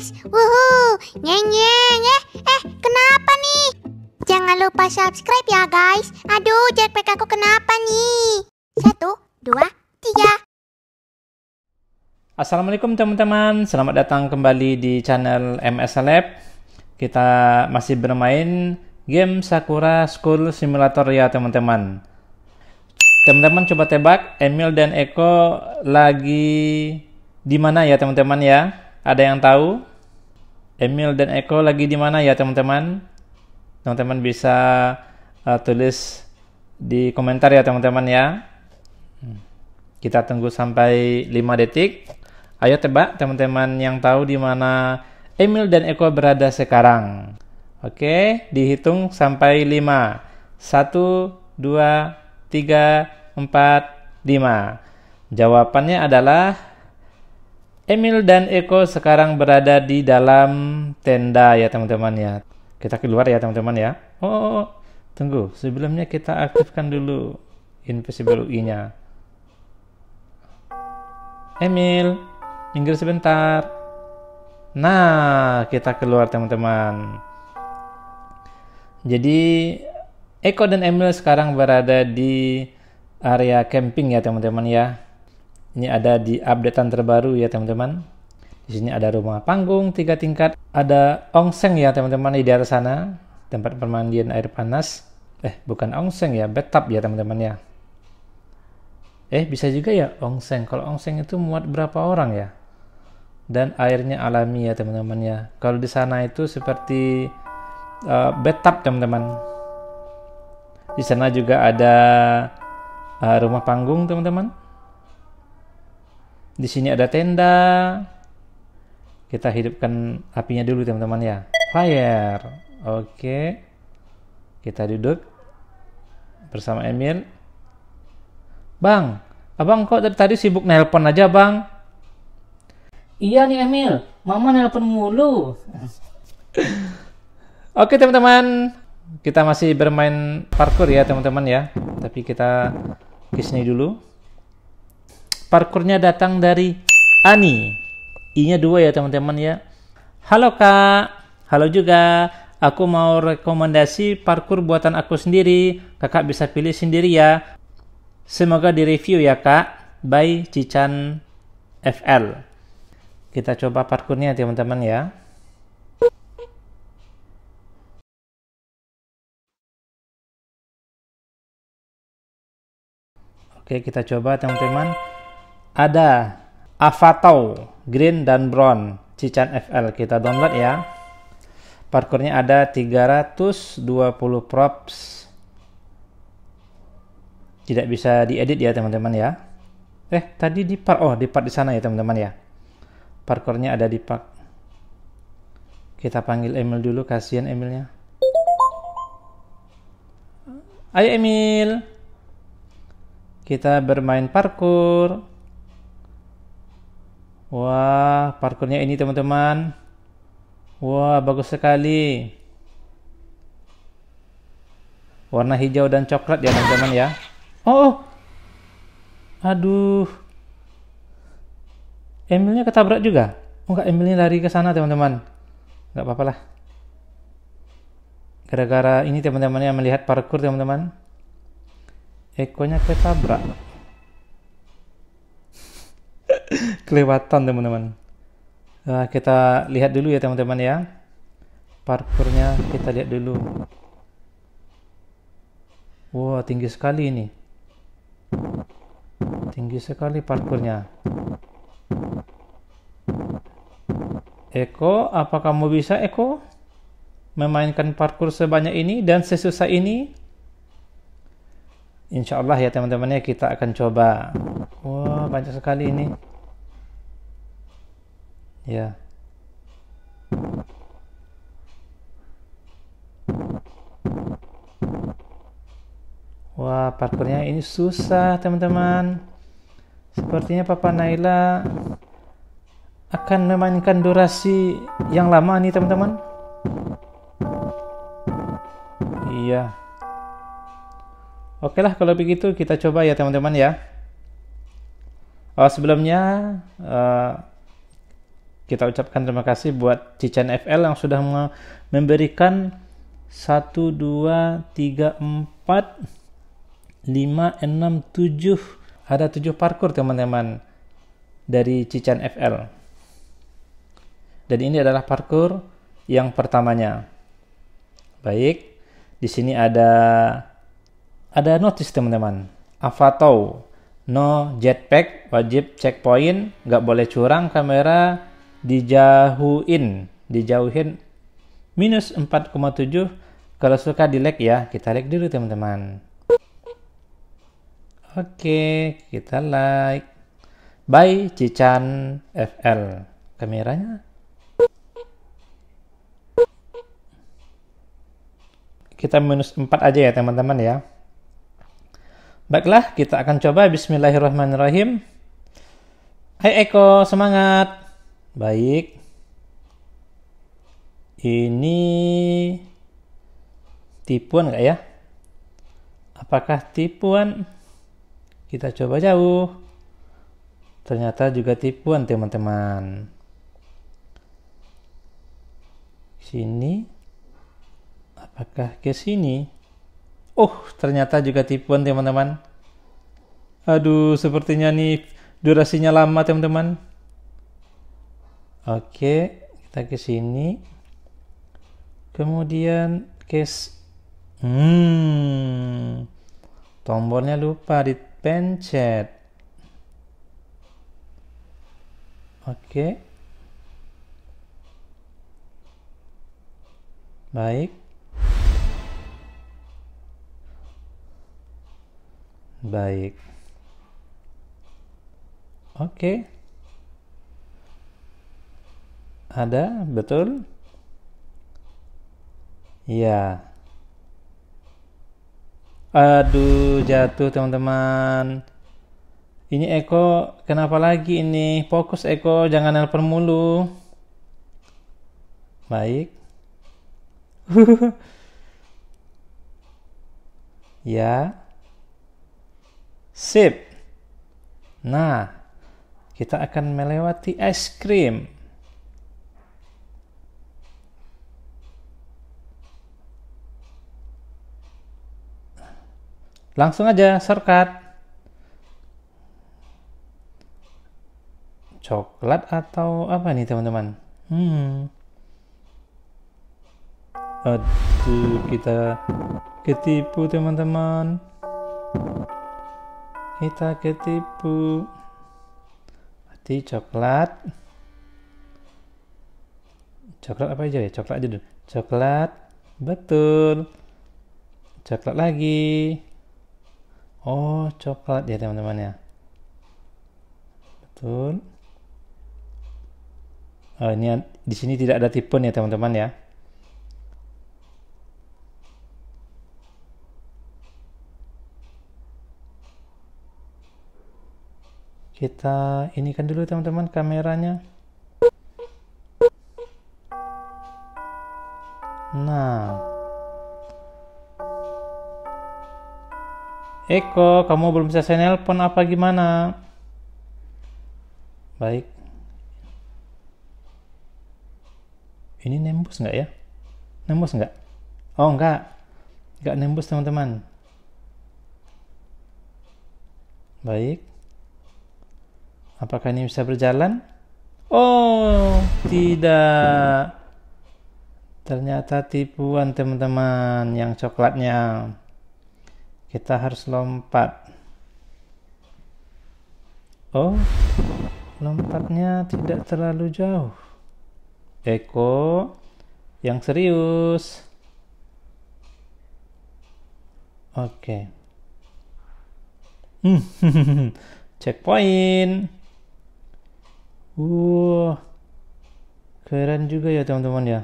guys. Wuhu, nyeng nyeng eh. Eh, kenapa nih? Jangan lupa subscribe ya guys. Aduh, jackpack aku kenapa nih? Satu, dua, tiga. Assalamualaikum teman-teman. Selamat datang kembali di channel MS Lab. Kita masih bermain game Sakura School Simulator ya teman-teman. Teman-teman coba tebak Emil dan Eko lagi di mana ya teman-teman ya? Ada yang tahu? Emil dan Eko lagi di mana ya teman-teman? Teman-teman bisa uh, tulis di komentar ya teman-teman ya. Hmm. Kita tunggu sampai 5 detik. Ayo tebak teman-teman yang tahu di mana Emil dan Eko berada sekarang. Oke, dihitung sampai 5. 1 2 3 4 5. Jawabannya adalah Emil dan Eko sekarang berada di dalam tenda ya teman-teman ya. Kita keluar ya teman-teman ya. Oh, oh, oh, tunggu. Sebelumnya kita aktifkan dulu invisible UI-nya. Emil, minggir sebentar. Nah, kita keluar teman-teman. Jadi Eko dan Emil sekarang berada di area camping ya teman-teman ya ini ada di updatean terbaru ya teman-teman. Di sini ada rumah panggung tiga tingkat, ada ongseng ya teman-teman di daerah sana, tempat permandian air panas. Eh, bukan ongseng ya, bathtub ya teman-teman ya. Eh, bisa juga ya ongseng. Kalau ongseng itu muat berapa orang ya? Dan airnya alami ya teman-teman ya. Kalau di sana itu seperti uh, bathtub teman-teman. Di sana juga ada uh, rumah panggung teman-teman. Di sini ada tenda. Kita hidupkan apinya dulu teman-teman ya. Fire. Oke. Kita duduk bersama Emil. Bang, abang kok dari tadi sibuk nelpon aja bang? Iya nih Emil, mama nelpon mulu. Oke teman-teman, kita masih bermain parkour ya teman-teman ya. Tapi kita kesini dulu. Parkurnya datang dari Ani. I-nya dua ya teman-teman ya. Halo kak. Halo juga. Aku mau rekomendasi parkur buatan aku sendiri. Kakak bisa pilih sendiri ya. Semoga di review ya kak. By Cican FL. Kita coba parkurnya teman-teman ya. Oke, kita coba teman-teman ada Avatau Green dan Brown Cican FL kita download ya parkurnya ada 320 props tidak bisa diedit ya teman-teman ya eh tadi di part oh di part di sana ya teman-teman ya parkurnya ada di part kita panggil Emil dulu kasihan Emilnya ayo Emil kita bermain parkur Wah, parkurnya ini teman-teman. Wah, bagus sekali. Warna hijau dan coklat ya teman-teman ya. Oh, oh. aduh. Emilnya ketabrak juga? Oh, enggak, Emilnya lari ke sana teman-teman. Enggak apa-apa lah. Gara-gara ini teman-teman yang melihat parkur teman-teman. Ekonya ketabrak kelewatan teman-teman. Nah, kita lihat dulu ya teman-teman ya. Parkurnya kita lihat dulu. wow, tinggi sekali ini. Tinggi sekali parkurnya. Eko, apa kamu bisa Eko? Memainkan parkur sebanyak ini dan sesusah ini? Insya Allah ya teman teman ya kita akan coba. Wah, wow, banyak sekali ini. Ya. Wah, parkurnya ini susah, teman-teman. Sepertinya Papa Naila akan memainkan durasi yang lama nih, teman-teman. Iya. Oke lah, kalau begitu kita coba ya, teman-teman ya. Oh, sebelumnya... Uh, kita ucapkan terima kasih buat Cicen FL yang sudah memberikan 1, 2, 3, 4, 5, 6, 7. Ada 7 parkur teman-teman dari Cicen FL. Dan ini adalah parkur yang pertamanya. Baik, di sini ada ada notice teman-teman. Avato, no jetpack, wajib checkpoint, nggak boleh curang kamera, dijauhin dijauhin minus 4,7 kalau suka di like ya kita like dulu teman-teman oke kita like bye Cican FL kameranya kita minus 4 aja ya teman-teman ya baiklah kita akan coba bismillahirrahmanirrahim Hai Eko, semangat! Baik. Ini tipuan nggak ya? Apakah tipuan? Kita coba jauh. Ternyata juga tipuan teman-teman. Sini. Apakah ke sini? Oh, ternyata juga tipuan teman-teman. Aduh, sepertinya nih durasinya lama teman-teman. Oke, kita ke sini. Kemudian case hmm tombolnya lupa dipencet. Oke. Baik. Baik. Oke. Okay. Ada, betul? Iya. Aduh, jatuh teman-teman. Ini Eko, kenapa lagi ini? Fokus Eko, jangan nelpon mulu. Baik. ya. Sip. Nah, kita akan melewati es krim. Langsung aja serkat. Coklat atau apa nih teman-teman? Hmm. Aduh, kita ketipu teman-teman. Kita ketipu. hati coklat. Coklat apa aja ya? Coklat aja dulu. Coklat. Betul. Coklat lagi. Oh, coklat ya teman-teman ya. Betul. Oh, ini di sini tidak ada tipe ya teman-teman ya. Kita ini kan dulu teman-teman kameranya. Nah, Eko, kamu belum selesai nelpon apa gimana? Baik. Ini nembus nggak ya? Nembus nggak? Oh nggak. Nggak nembus teman-teman. Baik. Apakah ini bisa berjalan? Oh, tidak. Ternyata tipuan teman-teman yang coklatnya kita harus lompat oh lompatnya tidak terlalu jauh Eko yang serius oke okay. checkpoint wow keren juga ya teman-teman ya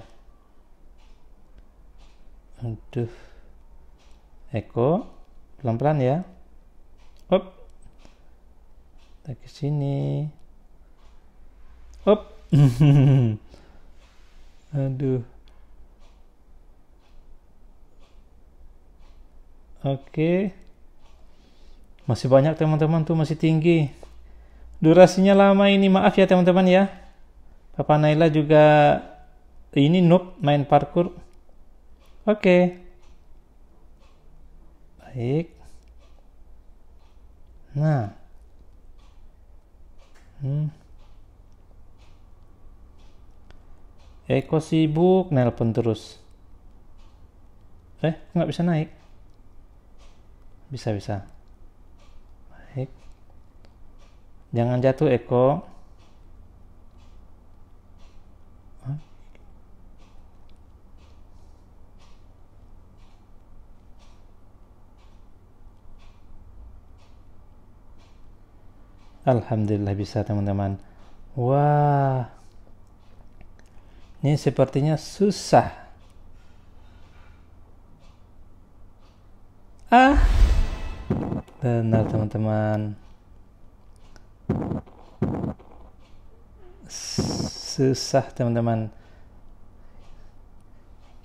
aduh Eko pelan-pelan ya up kita ke sini up aduh Oke. Masih banyak teman-teman tuh masih tinggi. Durasinya lama ini maaf ya teman-teman ya. Papa Naila juga ini noob main parkour. Oke. Baik. Nah. Hmm. Eko sibuk nelpon terus. Eh, nggak bisa naik. Bisa, bisa. Baik. Jangan jatuh Eko. Alhamdulillah bisa teman-teman. Wah, ini sepertinya susah. Ah, benar teman-teman. Susah teman-teman.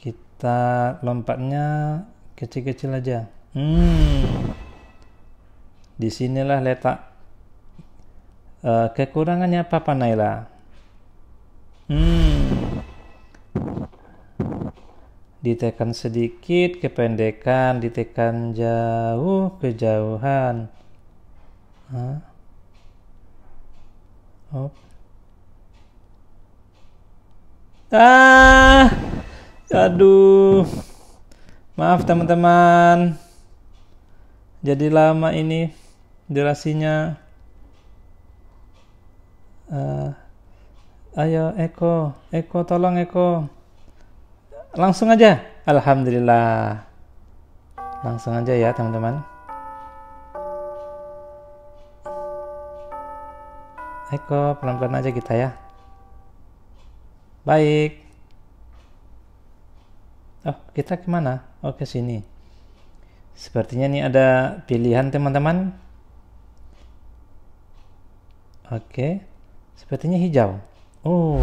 Kita lompatnya kecil-kecil aja. Hmm, disinilah letak Uh, kekurangannya Papa Naila. Hmm. Ditekan sedikit, kependekan, ditekan jauh, kejauhan. Huh? Oh. Ah, aduh. Maaf teman-teman. Jadi lama ini durasinya uh, ayo Eko Eko tolong Eko langsung aja Alhamdulillah langsung aja ya teman-teman Eko pelan-pelan aja kita ya baik oh kita kemana oh ke sini sepertinya ini ada pilihan teman-teman oke okay. Sepertinya hijau. Oh.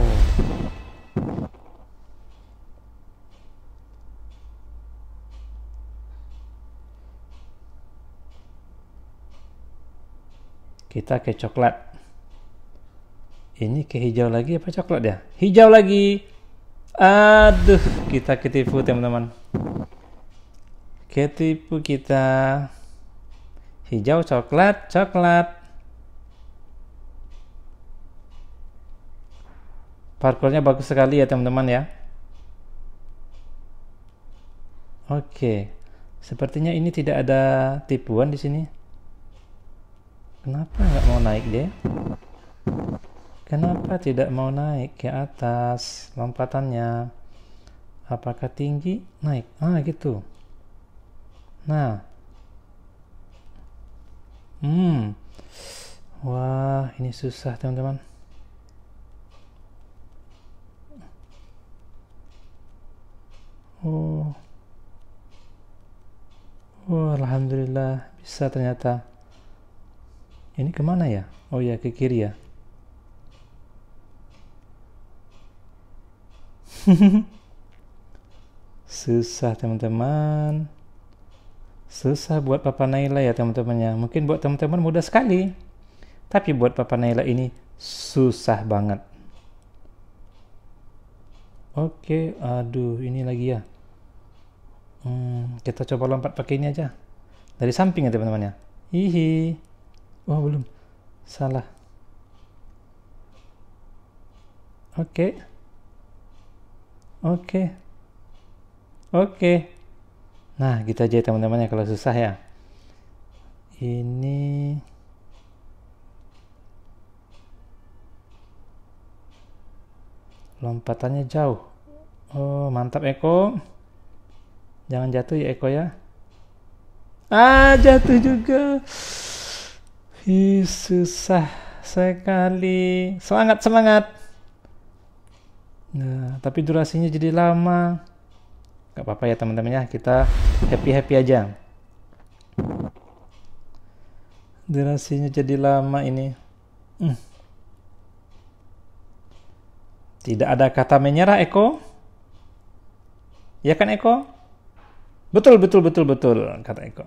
Kita ke coklat. Ini ke hijau lagi apa coklat ya? Hijau lagi. Aduh, kita ketipu teman-teman. Ketipu kita. Hijau, coklat, coklat. Parkurnya bagus sekali ya teman-teman ya. Oke. Sepertinya ini tidak ada tipuan di sini. Kenapa nggak mau naik deh? Kenapa tidak mau naik ke atas lompatannya? Apakah tinggi? Naik. Ah, gitu. Nah. Hmm. Wah, ini susah, teman-teman. periksa ternyata ini kemana ya? Oh ya ke kiri ya. Susah teman-teman. Susah buat Papa Naila ya teman-temannya. Mungkin buat teman-teman mudah sekali. Tapi buat Papa Naila ini susah banget. Oke, aduh ini lagi ya. Hmm, kita coba lompat pakai ini aja. Dari samping ya teman-teman ya. Hihi. Wah oh, belum. Salah. Oke. Oke. Oke. Nah, gitu aja teman-teman ya kalau susah ya. Ini lompatannya jauh. Oh, mantap Eko. Jangan jatuh ya Eko ya. Ah, jatuh juga. Hi, susah sekali. Semangat, semangat. Nah, tapi durasinya jadi lama. Gak apa-apa ya teman-teman ya, kita happy-happy aja. Durasinya jadi lama ini. Hmm. Tidak ada kata menyerah, Eko. Ya kan, Eko? Betul, betul, betul, betul, kata Eko.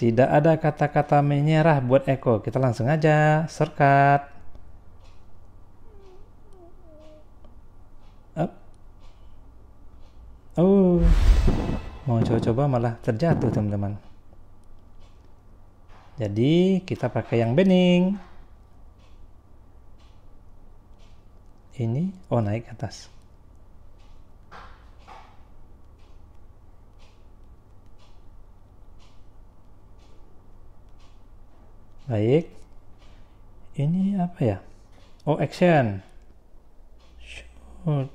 Tidak ada kata-kata menyerah buat Eko. Kita langsung aja, serkat. Up. Oh, mau coba-coba malah terjatuh teman-teman. Jadi kita pakai yang bening. Ini, oh naik ke atas. baik ini apa ya oh action shoot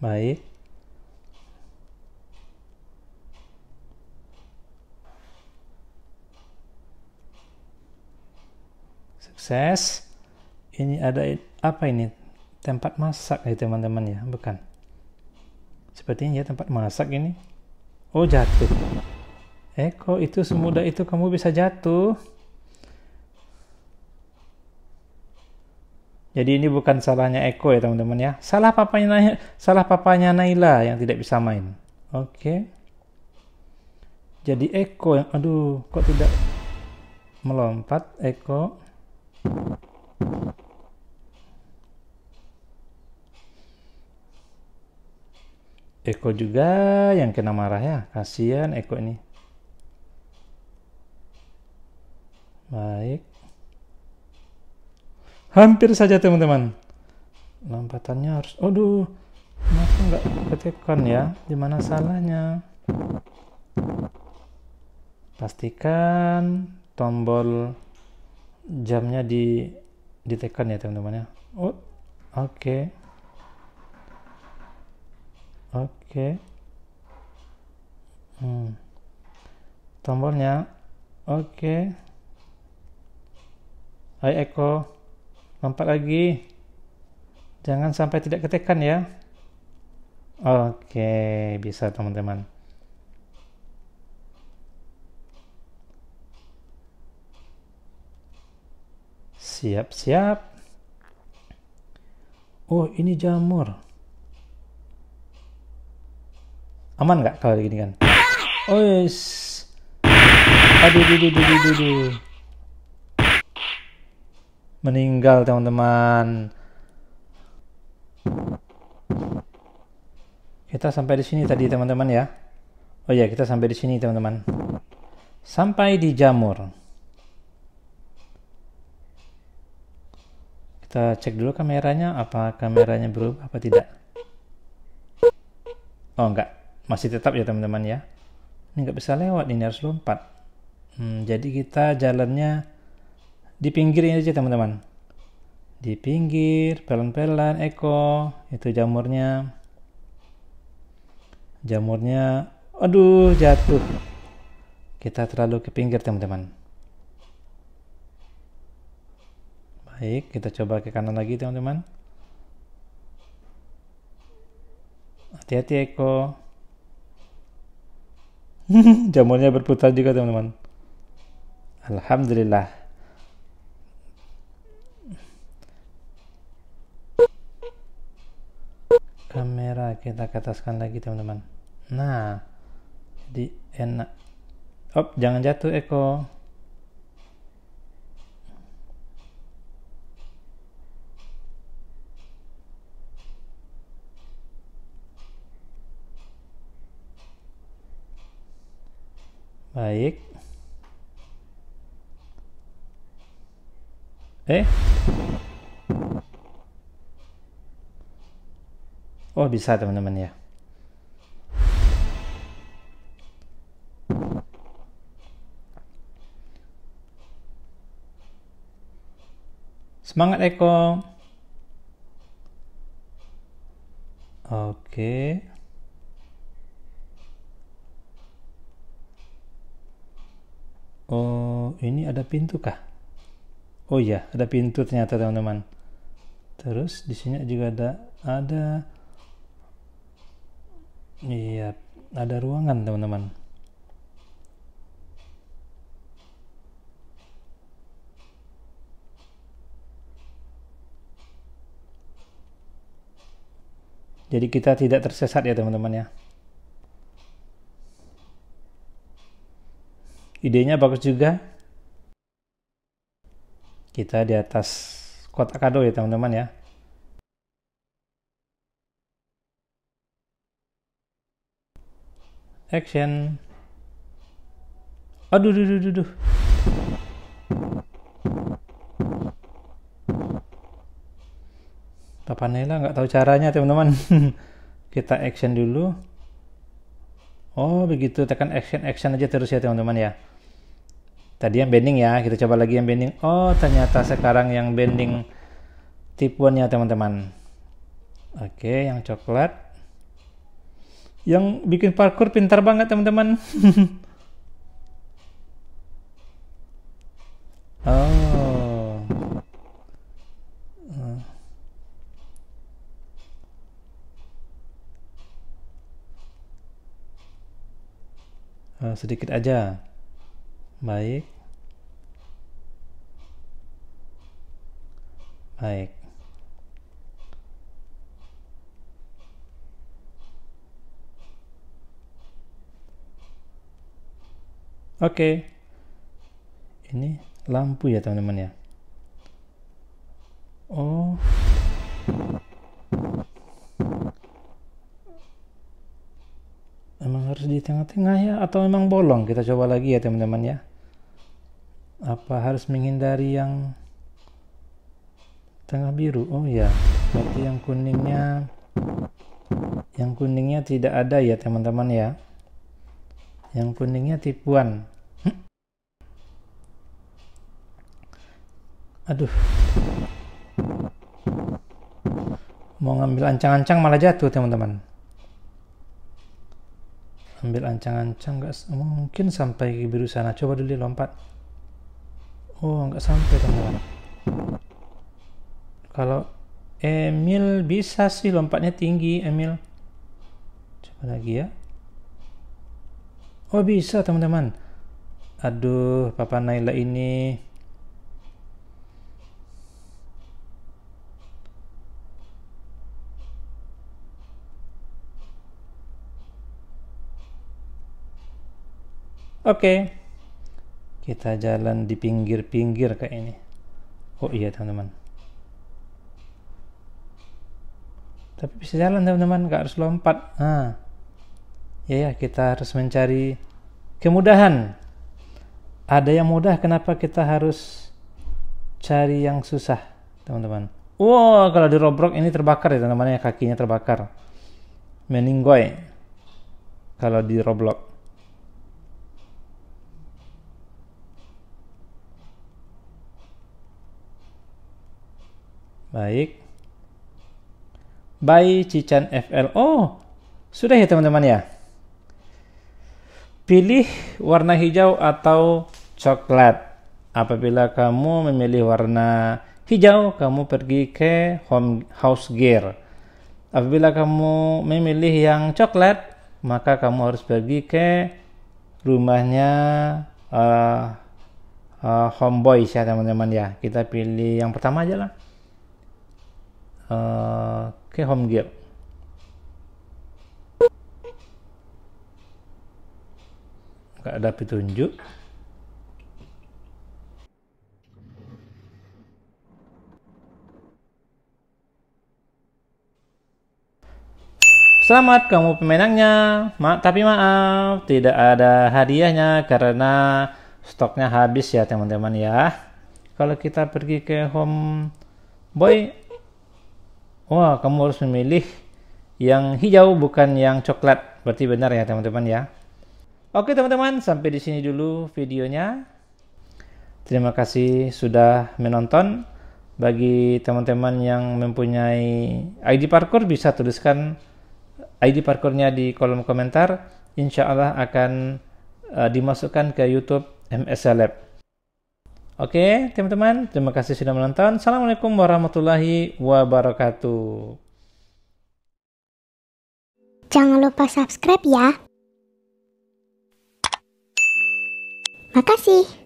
baik sukses ini ada apa ini tempat masak ya teman-teman ya bukan sepertinya ya tempat masak ini Oh jatuh. Eko itu semudah itu kamu bisa jatuh? Jadi ini bukan salahnya Eko ya teman-teman ya. Salah papanya salah papanya Naila yang tidak bisa main. Oke. Jadi Eko yang aduh kok tidak melompat Eko. Eko juga yang kena marah ya. Kasihan Eko ini. Baik. Hampir saja teman-teman. Lompatannya harus... Aduh. Kenapa nggak ketekan ya? Gimana salahnya? Pastikan tombol jamnya di ditekan ya teman-teman ya. Oh, oke. Okay. Oke. Hmm. Tombolnya. Oke. Hai Eko. Lompat lagi. Jangan sampai tidak ketekan ya. Oke, bisa teman-teman. Siap-siap. Oh, ini jamur. aman nggak kalau gini kan oh yes aduh aduh aduh aduh, aduh. meninggal teman-teman kita sampai di sini tadi teman-teman ya oh ya kita sampai di sini teman-teman sampai di jamur kita cek dulu kameranya apa kameranya berubah apa tidak oh enggak masih tetap ya teman-teman ya ini nggak bisa lewat ini harus lompat hmm, jadi kita jalannya di pinggir ini aja teman-teman di pinggir pelan-pelan Eko itu jamurnya jamurnya aduh jatuh kita terlalu ke pinggir teman-teman baik kita coba ke kanan lagi teman-teman hati-hati Eko Jamurnya berputar juga teman-teman. Alhamdulillah. Kamera kita kataskan lagi teman-teman. Nah, di enak. Op, jangan jatuh Eko. baik eh oh bisa teman-teman ya Semangat Eko. Oke. Okay. ada pintu kah? Oh iya, ada pintu ternyata teman-teman. Terus di sini juga ada ada iya, ada ruangan teman-teman. Jadi kita tidak tersesat ya teman-teman ya. Idenya bagus juga, kita di atas kotak kado ya teman-teman ya action aduh duh, duh, duh, duh. Papanela nggak tahu caranya teman-teman kita action dulu oh begitu tekan action action aja terus ya teman-teman ya Tadi yang bending ya, kita coba lagi yang bending. Oh, ternyata sekarang yang bending tipuannya teman-teman. Oke, yang coklat. Yang bikin parkur pintar banget teman-teman. oh. Eh, sedikit aja. Baik. Baik. Oke. Ini lampu ya teman-teman ya. Oh. Emang harus di tengah-tengah ya atau emang bolong? Kita coba lagi ya teman-teman ya apa harus menghindari yang tengah biru oh ya berarti yang kuningnya yang kuningnya tidak ada ya teman-teman ya yang kuningnya tipuan hm? aduh mau ngambil ancang-ancang malah jatuh teman-teman ambil ancang-ancang nggak mungkin sampai ke biru sana coba dulu lompat oh nggak sampai teman-teman kalau Emil bisa sih lompatnya tinggi Emil coba lagi ya oh bisa teman-teman aduh papa Naila ini Oke, okay kita jalan di pinggir-pinggir kayak ini oh iya teman-teman tapi bisa jalan teman-teman gak harus lompat nah ya ya kita harus mencari kemudahan ada yang mudah kenapa kita harus cari yang susah teman-teman wow kalau di roblox ini terbakar ya teman-teman ya kakinya terbakar meninggoy kalau di Roblox Baik. By Cican FL. Oh, sudah ya teman-teman ya. Pilih warna hijau atau coklat. Apabila kamu memilih warna hijau, kamu pergi ke home house gear. Apabila kamu memilih yang coklat, maka kamu harus pergi ke rumahnya uh, uh, homeboys ya teman-teman ya. Kita pilih yang pertama aja lah uh, cái home nghiệp nggak ada petunjuk Selamat kamu pemenangnya. Ma tapi maaf, tidak ada hadiahnya karena stoknya habis ya teman-teman ya. Kalau kita pergi ke Home Boy wah kamu harus memilih yang hijau bukan yang coklat. Berarti benar ya teman-teman ya. Oke teman-teman, sampai di sini dulu videonya. Terima kasih sudah menonton. Bagi teman-teman yang mempunyai ID parkour bisa tuliskan ID parkournya di kolom komentar. Insya Allah akan uh, dimasukkan ke YouTube MSLab. E Lab. Oke, teman-teman, terima kasih sudah menonton. Assalamualaikum warahmatullahi wabarakatuh. Jangan lupa subscribe ya. Makasih.